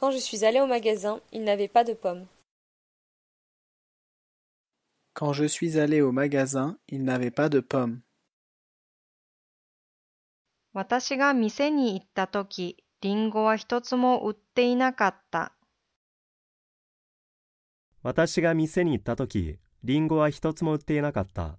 Quand je suis allée au magasin, il n'avait pas de pommes. Quand je suis allée au magasin, il n'avait pas de pommes. 私が店に行ったとき、リンゴは一つも売っていなかった。私が店に行ったとき、リンゴは一つも売っていなかった。